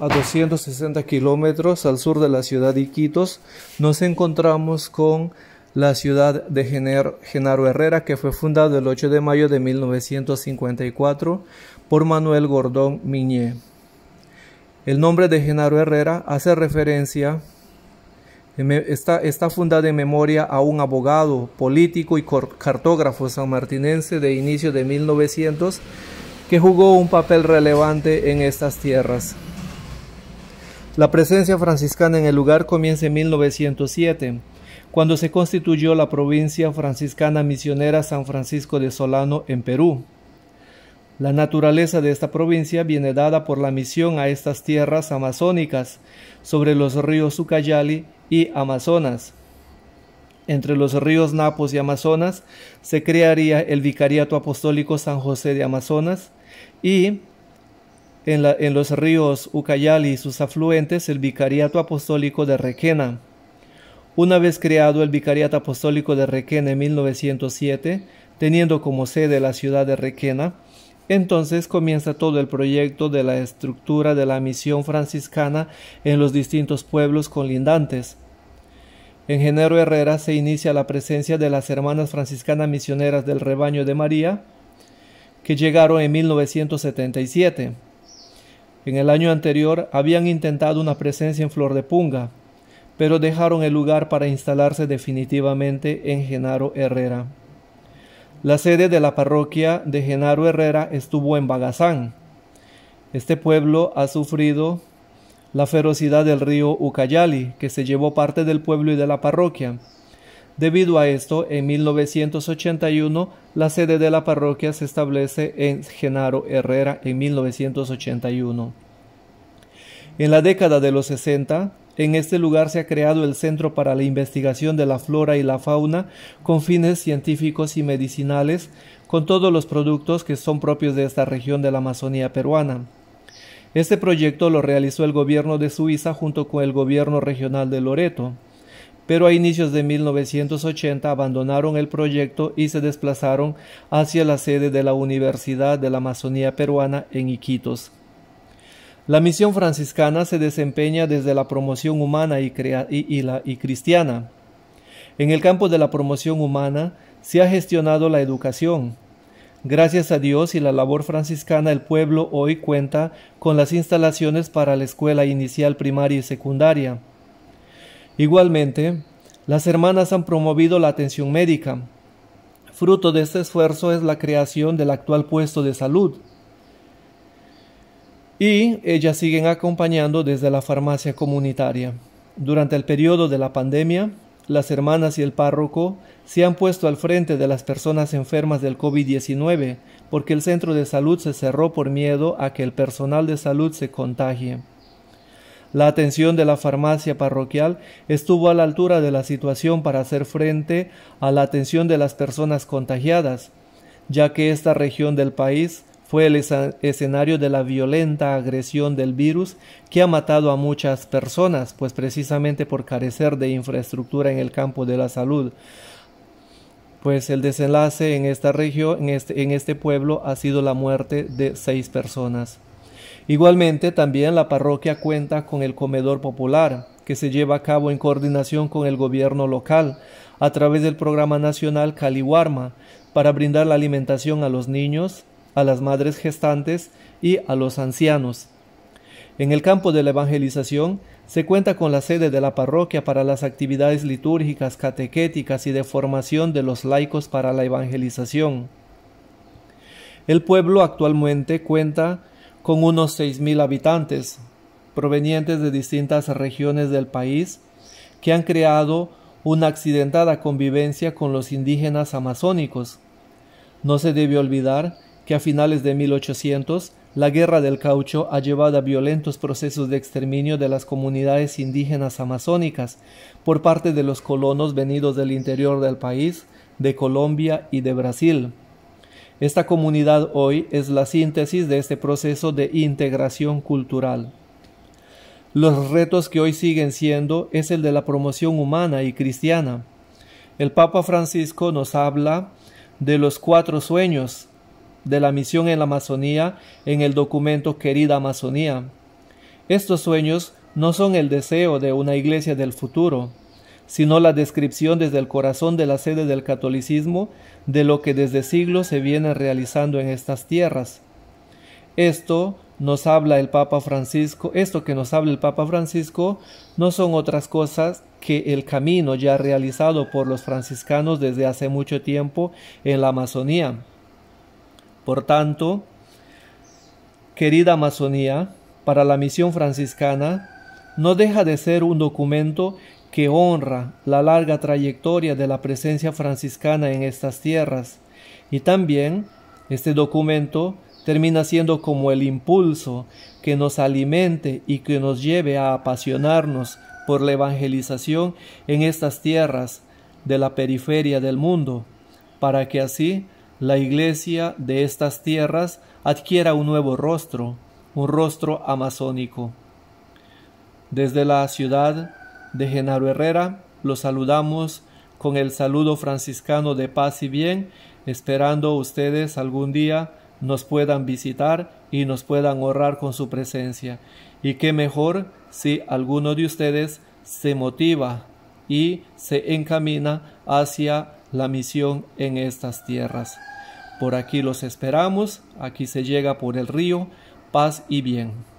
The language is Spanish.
a 260 kilómetros al sur de la ciudad de Iquitos, nos encontramos con la ciudad de Genaro Herrera, que fue fundada el 8 de mayo de 1954 por Manuel Gordón Miñé. El nombre de Genaro Herrera hace referencia, está, fundada en memoria a un abogado, político y cartógrafo sanmartinense de inicio de 1900 que jugó un papel relevante en estas tierras. La presencia franciscana en el lugar comienza en 1907, cuando se constituyó la provincia franciscana misionera San Francisco de Solano en Perú. La naturaleza de esta provincia viene dada por la misión a estas tierras amazónicas sobre los ríos Ucayali y Amazonas. Entre los ríos Napos y Amazonas se crearía el Vicariato Apostólico San José de Amazonas y en, los ríos Ucayali y sus afluentes el Vicariato Apostólico de Requena. Una vez creado el Vicariato Apostólico de Requena en 1907, teniendo como sede la ciudad de Requena, entonces comienza todo el proyecto de la estructura de la misión franciscana en los distintos pueblos colindantes. En Genero Herrera se inicia la presencia de las hermanas franciscanas misioneras del rebaño de María, que llegaron en 1977. En el año anterior habían intentado una presencia en Flor de Punga, pero dejaron el lugar para instalarse definitivamente en Genaro Herrera. La sede de la parroquia de Genaro Herrera estuvo en Bagazán. Este pueblo ha sufrido la ferocidad del río Ucayali, que se llevó parte del pueblo y de la parroquia. Debido a esto, en 1981 la sede de la parroquia se establece en Genaro Herrera en 1981. En la década de los 60, en este lugar se ha creado el Centro para la Investigación de la Flora y la Fauna con fines científicos y medicinales, con todos los productos que son propios de esta región de la Amazonía peruana. Este proyecto lo realizó el gobierno de Suiza junto con el gobierno regional de Loreto pero a inicios de 1980 abandonaron el proyecto y se desplazaron hacia la sede de la Universidad de la Amazonía Peruana en Iquitos. La misión franciscana se desempeña desde la promoción humana y, la, y cristiana. En el campo de la promoción humana se ha gestionado la educación, Gracias a Dios y la labor franciscana, el pueblo hoy cuenta con las instalaciones para la escuela inicial, primaria y secundaria. Igualmente, las hermanas han promovido la atención médica. Fruto de este esfuerzo es la creación del actual puesto de salud. Y ellas siguen acompañando desde la farmacia comunitaria. Durante el periodo de la pandemia, las hermanas y el párroco se han puesto al frente de las personas enfermas del COVID-19 porque el centro de salud se cerró por miedo a que el personal de salud se contagie. La atención de la farmacia parroquial estuvo a la altura de la situación para hacer frente a la atención de las personas contagiadas, ya que esta región del país fue el escenario de la violenta agresión del virus que ha matado a muchas personas, pues precisamente por carecer de infraestructura en el campo de la salud. Pues el desenlace en esta región, en este, en este pueblo, ha sido la muerte de seis personas. Igualmente, también la parroquia cuenta con el comedor popular, que se lleva a cabo en coordinación con el gobierno local a través del programa nacional Caliwarma para brindar la alimentación a los niños, a las madres gestantes y a los ancianos. En el campo de la evangelización se cuenta con la sede de la parroquia para las actividades litúrgicas, catequéticas y de formación de los laicos para la evangelización. El pueblo actualmente cuenta con unos 6.000 habitantes, provenientes de distintas regiones del país, que han creado una accidentada convivencia con los indígenas amazónicos. No se debe olvidar que a finales de 1800 la guerra del caucho ha llevado a violentos procesos de exterminio de las comunidades indígenas amazónicas por parte de los colonos venidos del interior del país, de Colombia y de Brasil. Esta comunidad hoy es la síntesis de este proceso de integración cultural. Los retos que hoy siguen siendo es el de la promoción humana y cristiana. El Papa Francisco nos habla de los cuatro sueños de la misión en la Amazonía en el documento Querida Amazonía. Estos sueños no son el deseo de una iglesia del futuro, sino la descripción desde el corazón de la sede del catolicismo de lo que desde siglos se viene realizando en estas tierras. Esto nos habla el Papa Francisco, esto que nos habla el Papa Francisco no son otras cosas que el camino ya realizado por los franciscanos desde hace mucho tiempo en la Amazonía. Por tanto, querida Amazonía, para la misión franciscana, no deja de ser un documento que honra la larga trayectoria de la presencia franciscana en estas tierras y también este documento termina siendo como el impulso que nos alimente y que nos lleve a apasionarnos por la evangelización en estas tierras de la periferia del mundo, para que así la iglesia de estas tierras adquiera un nuevo rostro, un rostro amazónico. Desde la ciudad de Genaro Herrera. Los saludamos con el saludo franciscano de paz y bien, esperando ustedes algún día nos puedan visitar y nos puedan honrar con su presencia. Y qué mejor si alguno de ustedes se motiva y se encamina hacia la misión en estas tierras. Por aquí los esperamos, aquí se llega por el río, paz y bien.